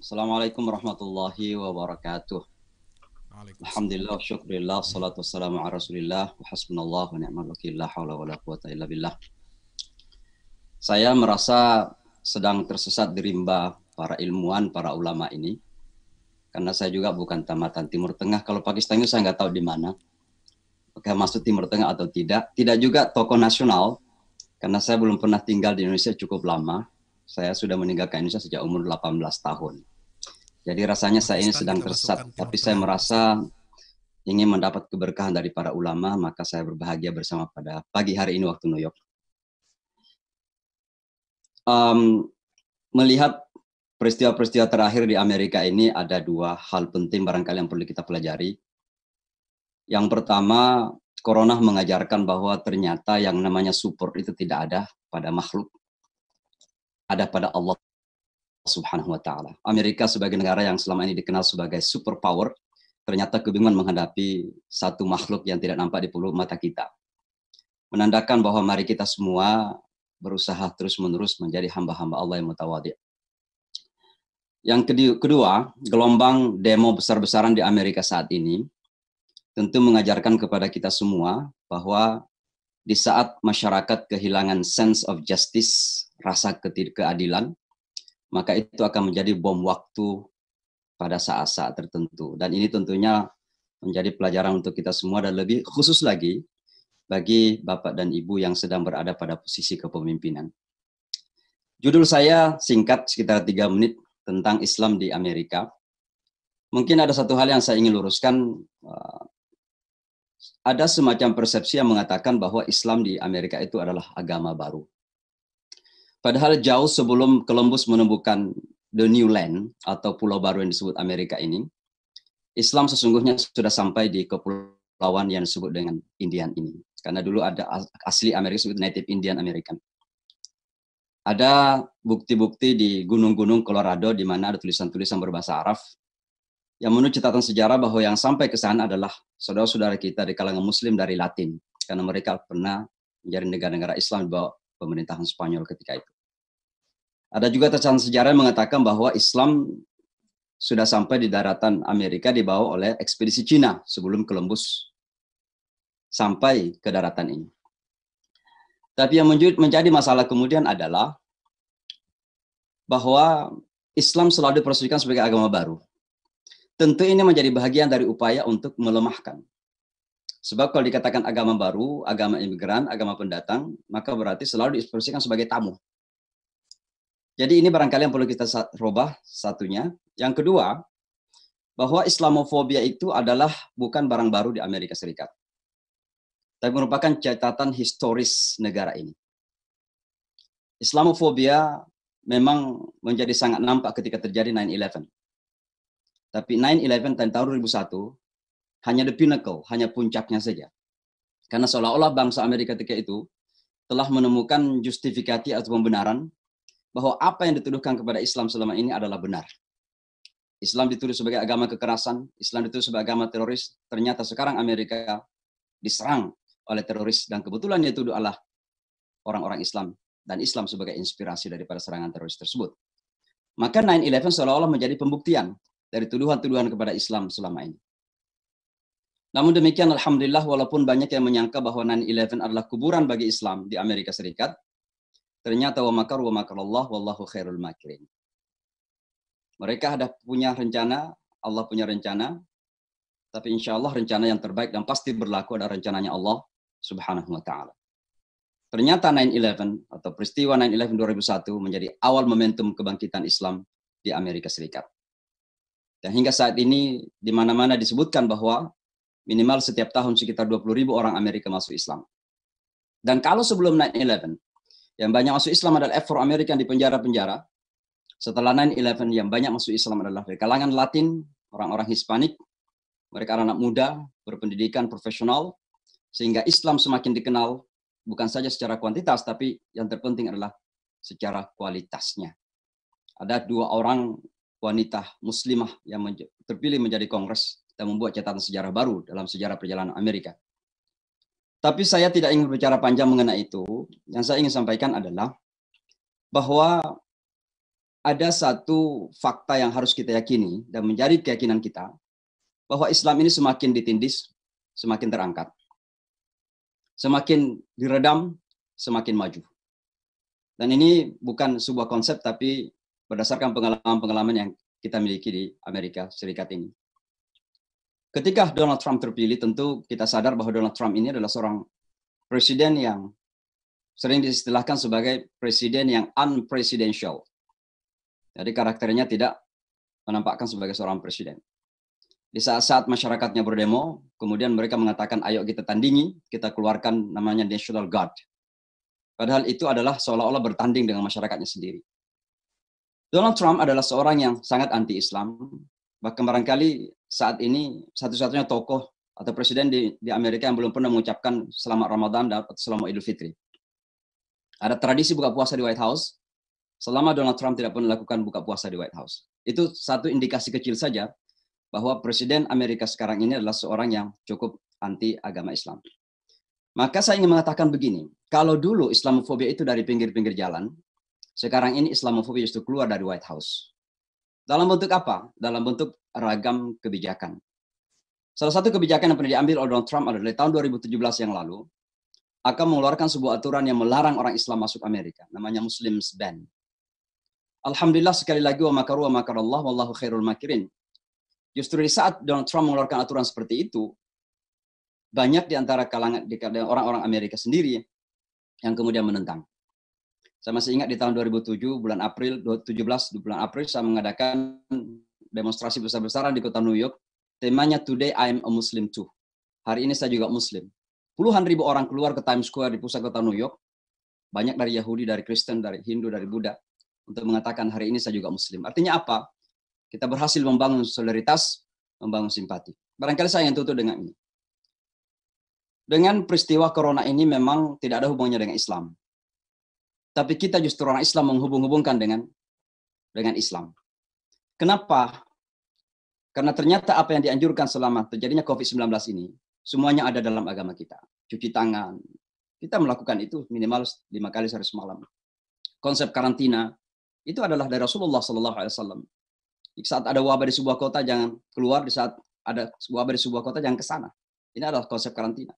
Assalamualaikum warahmatullahi wabarakatuh. Alhamdulillah, syukurillah, salatu wassalamu ala rasulillah, wa hasbunallah wa ni'mal wakil, hawla wa la quwata illa billah. Saya merasa sedang tersesat di rimba para ilmuwan, para ulama ini. Karena saya juga bukan tamatan Timur Tengah. Kalau Pakistan itu saya nggak tahu di mana. Apakah masuk Timur Tengah atau tidak. Tidak juga tokoh nasional. Karena saya belum pernah tinggal di Indonesia cukup lama. Saya sudah meninggalkan Indonesia sejak umur 18 tahun. Jadi rasanya saya ini sedang tersesat, tapi saya merasa ingin mendapat keberkahan dari para ulama, maka saya berbahagia bersama pada pagi hari ini waktu New York. Um, melihat peristiwa-peristiwa terakhir di Amerika ini ada dua hal penting barangkali yang perlu kita pelajari. Yang pertama, Corona mengajarkan bahwa ternyata yang namanya support itu tidak ada pada makhluk ada pada Allah Subhanahu wa taala. Amerika sebagai negara yang selama ini dikenal sebagai superpower ternyata kebingungan menghadapi satu makhluk yang tidak nampak di pulau mata kita. Menandakan bahwa mari kita semua berusaha terus-menerus menjadi hamba-hamba Allah yang mutawadhi. Yang kedua, gelombang demo besar-besaran di Amerika saat ini tentu mengajarkan kepada kita semua bahwa di saat masyarakat kehilangan sense of justice, rasa ketidakadilan, maka itu akan menjadi bom waktu pada saat-saat tertentu. Dan ini tentunya menjadi pelajaran untuk kita semua dan lebih khusus lagi bagi Bapak dan Ibu yang sedang berada pada posisi kepemimpinan. Judul saya singkat sekitar tiga menit tentang Islam di Amerika. Mungkin ada satu hal yang saya ingin luruskan. Eh, ada semacam persepsi yang mengatakan bahwa Islam di Amerika itu adalah agama baru. Padahal jauh sebelum Columbus menemukan the new land atau pulau baru yang disebut Amerika ini, Islam sesungguhnya sudah sampai di kepulauan yang disebut dengan Indian ini. Karena dulu ada asli Amerika disebut Native Indian American. Ada bukti-bukti di gunung-gunung Colorado di mana ada tulisan-tulisan berbahasa Arab yang menurut catatan sejarah bahwa yang sampai ke sana adalah saudara-saudara kita di kalangan Muslim dari Latin karena mereka pernah menjadi negara-negara Islam di bawah pemerintahan Spanyol ketika itu. Ada juga tercatat sejarah yang mengatakan bahwa Islam sudah sampai di daratan Amerika dibawa oleh ekspedisi Cina sebelum Columbus sampai ke daratan ini. Tapi yang menjadi masalah kemudian adalah bahwa Islam selalu diperselisihkan sebagai agama baru. Tentu ini menjadi bagian dari upaya untuk melemahkan. Sebab kalau dikatakan agama baru, agama imigran, agama pendatang, maka berarti selalu diperselisihkan sebagai tamu. Jadi ini barangkali yang perlu kita rubah satunya. Yang kedua, bahwa Islamofobia itu adalah bukan barang baru di Amerika Serikat. Tapi merupakan catatan historis negara ini. Islamofobia memang menjadi sangat nampak ketika terjadi 9-11. Tapi 9-11 tahun 2001 hanya the pinnacle, hanya puncaknya saja. Karena seolah-olah bangsa Amerika ketika itu telah menemukan justifikasi atau pembenaran bahwa apa yang dituduhkan kepada Islam selama ini adalah benar. Islam dituduh sebagai agama kekerasan, Islam dituduh sebagai agama teroris. Ternyata sekarang Amerika diserang oleh teroris dan kebetulan dia tuduh adalah orang-orang Islam dan Islam sebagai inspirasi daripada serangan teroris tersebut. Maka 9/11 seolah-olah menjadi pembuktian dari tuduhan-tuduhan kepada Islam selama ini. Namun demikian, Alhamdulillah, walaupun banyak yang menyangka bahwa 9-11 adalah kuburan bagi Islam di Amerika Serikat, Ternyata wa makar wa Allah wallahu khairul makirin. Mereka ada punya rencana, Allah punya rencana, tapi insya Allah rencana yang terbaik dan pasti berlaku adalah rencananya Allah subhanahu wa ta'ala. Ternyata 9-11 atau peristiwa 9-11 2001 menjadi awal momentum kebangkitan Islam di Amerika Serikat. Dan hingga saat ini di mana-mana disebutkan bahwa minimal setiap tahun sekitar 20 ribu orang Amerika masuk Islam. Dan kalau sebelum yang banyak masuk Islam adalah Afro American di penjara-penjara. Setelah 9-11 yang banyak masuk Islam adalah dari kalangan Latin, orang-orang Hispanik, mereka anak muda, berpendidikan profesional, sehingga Islam semakin dikenal bukan saja secara kuantitas, tapi yang terpenting adalah secara kualitasnya. Ada dua orang wanita muslimah yang terpilih menjadi kongres dan membuat catatan sejarah baru dalam sejarah perjalanan Amerika. Tapi saya tidak ingin berbicara panjang mengenai itu. Yang saya ingin sampaikan adalah bahwa ada satu fakta yang harus kita yakini dan menjadi keyakinan kita bahwa Islam ini semakin ditindis, semakin terangkat. Semakin diredam, semakin maju. Dan ini bukan sebuah konsep tapi berdasarkan pengalaman-pengalaman yang kita miliki di Amerika Serikat ini ketika Donald Trump terpilih, tentu kita sadar bahwa Donald Trump ini adalah seorang presiden yang sering diistilahkan sebagai presiden yang unpresidential. Jadi karakternya tidak menampakkan sebagai seorang presiden. Di saat-saat masyarakatnya berdemo, kemudian mereka mengatakan, ayo kita tandingi, kita keluarkan namanya National Guard. Padahal itu adalah seolah-olah bertanding dengan masyarakatnya sendiri. Donald Trump adalah seorang yang sangat anti-Islam, bahkan barangkali saat ini satu-satunya tokoh atau presiden di, di Amerika yang belum pernah mengucapkan selamat Ramadan dan selamat Idul Fitri. Ada tradisi buka puasa di White House, selama Donald Trump tidak pernah melakukan buka puasa di White House. Itu satu indikasi kecil saja bahwa presiden Amerika sekarang ini adalah seorang yang cukup anti agama Islam. Maka saya ingin mengatakan begini, kalau dulu Islamofobia itu dari pinggir-pinggir jalan, sekarang ini Islamofobia justru keluar dari White House. Dalam bentuk apa? Dalam bentuk ragam kebijakan. Salah satu kebijakan yang pernah diambil oleh Donald Trump adalah dari tahun 2017 yang lalu akan mengeluarkan sebuah aturan yang melarang orang Islam masuk Amerika, namanya Muslims Ban. Alhamdulillah sekali lagi wa makaru wa makarallah wallahu khairul makirin. Justru di saat Donald Trump mengeluarkan aturan seperti itu, banyak di antara kalangan orang-orang Amerika sendiri yang kemudian menentang. Saya masih ingat di tahun 2007 bulan April 17 bulan April saya mengadakan demonstrasi besar-besaran di kota New York. Temanya Today I am a Muslim too. Hari ini saya juga Muslim. Puluhan ribu orang keluar ke Times Square di pusat kota New York. Banyak dari Yahudi, dari Kristen, dari Hindu, dari Buddha untuk mengatakan hari ini saya juga Muslim. Artinya apa? Kita berhasil membangun solidaritas, membangun simpati. Barangkali saya yang tutup dengan ini. Dengan peristiwa corona ini memang tidak ada hubungannya dengan Islam. Tapi kita justru orang Islam menghubung-hubungkan dengan dengan Islam. Kenapa? Karena ternyata apa yang dianjurkan selama terjadinya COVID-19 ini, semuanya ada dalam agama kita. Cuci tangan, kita melakukan itu minimal lima kali sehari semalam. Konsep karantina, itu adalah dari Rasulullah SAW. Saat ada wabah di sebuah kota, jangan keluar. Di saat ada wabah di sebuah kota, jangan ke sana. Ini adalah konsep karantina.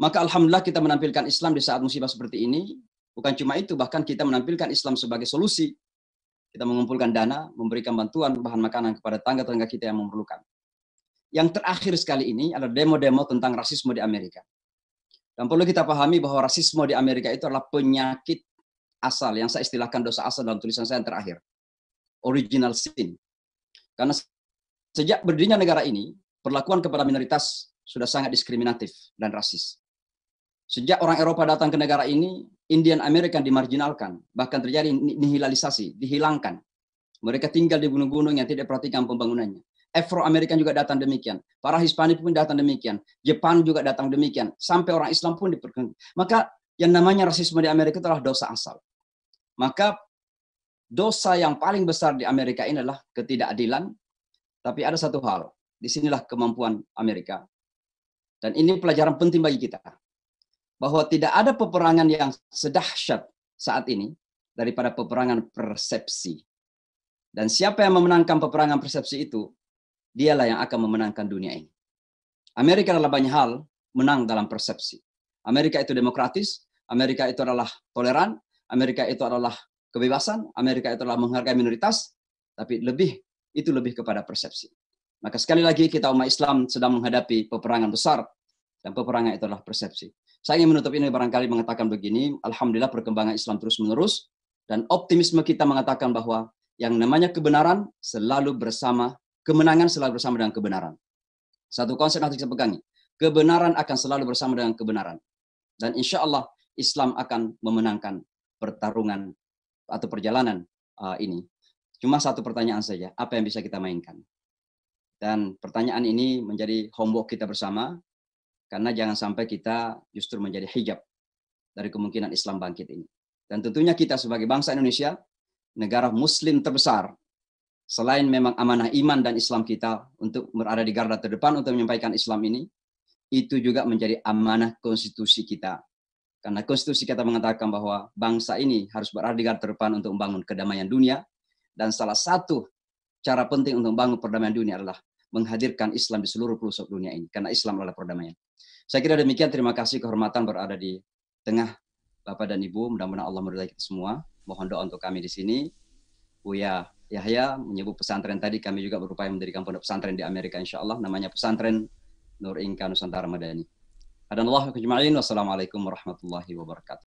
Maka Alhamdulillah kita menampilkan Islam di saat musibah seperti ini, Bukan cuma itu, bahkan kita menampilkan Islam sebagai solusi. Kita mengumpulkan dana, memberikan bantuan bahan makanan kepada tangga-tangga kita yang memerlukan. Yang terakhir sekali ini adalah demo-demo tentang rasisme di Amerika. Dan perlu kita pahami bahwa rasisme di Amerika itu adalah penyakit asal, yang saya istilahkan dosa asal dalam tulisan saya yang terakhir. Original sin. Karena sejak berdirinya negara ini, perlakuan kepada minoritas sudah sangat diskriminatif dan rasis. Sejak orang Eropa datang ke negara ini, Indian American dimarginalkan, bahkan terjadi nihilalisasi, dihilangkan. Mereka tinggal di gunung-gunung yang tidak perhatikan pembangunannya. Afro American juga datang demikian. Para Hispanik pun datang demikian. Jepang juga datang demikian. Sampai orang Islam pun diperkenalkan. Maka yang namanya rasisme di Amerika telah dosa asal. Maka dosa yang paling besar di Amerika ini adalah ketidakadilan. Tapi ada satu hal, disinilah kemampuan Amerika. Dan ini pelajaran penting bagi kita bahwa tidak ada peperangan yang sedahsyat saat ini daripada peperangan persepsi. Dan siapa yang memenangkan peperangan persepsi itu, dialah yang akan memenangkan dunia ini. Amerika adalah banyak hal menang dalam persepsi. Amerika itu demokratis, Amerika itu adalah toleran, Amerika itu adalah kebebasan, Amerika itu adalah menghargai minoritas, tapi lebih itu lebih kepada persepsi. Maka sekali lagi kita umat Islam sedang menghadapi peperangan besar dan peperangan itu adalah persepsi. Saya ingin menutup ini barangkali mengatakan begini, Alhamdulillah perkembangan Islam terus-menerus, dan optimisme kita mengatakan bahwa yang namanya kebenaran selalu bersama, kemenangan selalu bersama dengan kebenaran. Satu konsep yang harus kita pegangi. Kebenaran akan selalu bersama dengan kebenaran. Dan insya Allah Islam akan memenangkan pertarungan atau perjalanan uh, ini. Cuma satu pertanyaan saja, apa yang bisa kita mainkan? Dan pertanyaan ini menjadi homework kita bersama karena jangan sampai kita justru menjadi hijab dari kemungkinan Islam bangkit ini. Dan tentunya kita sebagai bangsa Indonesia, negara muslim terbesar, selain memang amanah iman dan Islam kita untuk berada di garda terdepan untuk menyampaikan Islam ini, itu juga menjadi amanah konstitusi kita. Karena konstitusi kita mengatakan bahwa bangsa ini harus berada di garda terdepan untuk membangun kedamaian dunia, dan salah satu cara penting untuk membangun perdamaian dunia adalah menghadirkan Islam di seluruh pelosok dunia ini karena Islam adalah perdamaian. Saya kira demikian terima kasih kehormatan berada di tengah Bapak dan Ibu. Mudah-mudahan Allah meridai kita semua. Mohon doa untuk kami di sini. Buya Yahya menyebut pesantren tadi kami juga berupaya mendirikan pondok pesantren di Amerika insya Allah namanya pesantren Nur Inka Nusantara Madani. Allah kejumain. Wassalamualaikum warahmatullahi wabarakatuh.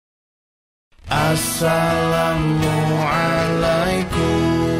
Assalamualaikum